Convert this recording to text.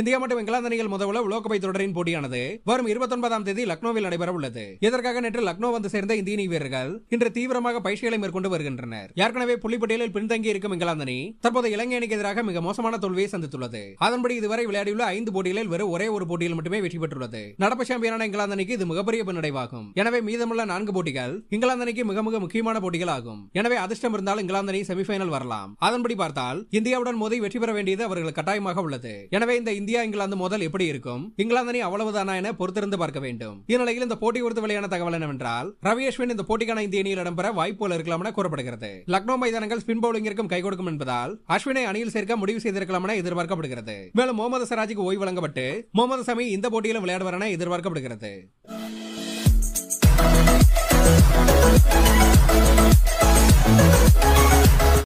India மற்றும் இங்கிலாந்து அணிகள் முதல்ல உலோகப்பை தொடரின் போட்டியானது வரும் இருபத்தொன்பதாம் தேதி லக்னோவில் நடைபெற உள்ளது இதற்காக நேற்று லக்னோ வந்து சேர்ந்த இந்திய அணி வீரர்கள் இன்று தீவிரமாக பயிற்சிகளை மேற்கொண்டு வருகின்றனர் ஏற்கனவே புள்ளிப்பட்டியலில் பின்தங்கி இருக்கும் இங்கிலாந்து அணி தற்போது இலங்கை அணிக்கு எதிராக மிக மோசமான தோல்வியை சந்தித்துள்ளது அதன்படி இதுவரை விளையாடியுள்ள ஐந்து போட்டிகளில் வெறும் ஒரே ஒரு போட்டியில் மட்டுமே வெற்றி பெற்றுள்ளது நடப்பு சாம்பியனான இங்கிலாந்து அணிக்கு இது மிகப்பெரிய பின்னடைவாகும் எனவே மீதமுள்ள நான்கு போட்டிகள் இங்கிலாந்து அணிக்கு மிக மிக முக்கியமான போட்டிகள் ஆகும் எனவே அதிர்ஷ்டம் இருந்தால் இங்கிலாந்து அணி செமிபைனல் வரலாம் அதன்படி பார்த்தால் இந்தியாவுடன் மோதி வெற்றி பெற வேண்டியது அவர்கள் கட்டாயமாக உள்ளது எனவே இந்த இந்தியா இங்கிலாந்து மோதல் எப்படி இருக்கும் இங்கிலாந்து அணி அவ்வளவுதானா என பொறுத்திருந்து பார்க்க வேண்டும் இந்நிலையில் இந்த போட்டி குறித்து வெளியான தகவல் என்னவென்றால் ரவி அஸ்வின் இந்த போட்டிக்கான இந்திய அணியில் இடம்பெற வாய்ப்பு இருக்கலாம் என கூறப்படுகிறது லக்னோ மைதானங்கள் ஸ்பின் பவுலிங்கிற்கும் கை கொடுக்கும் என்பதால் அஸ்வினை அணியில் சேர்க்க முடிவு செய்திருக்கலாம் என எதிர்பார்க்கப்படுகிறது மேலும் முகமது சராஜிக்கு ஓய்வு வழங்கப்பட்டு முகமது சமி இந்த போட்டியிலும் விளையாடுவார் என எதிர்பார்க்கப்படுகிறது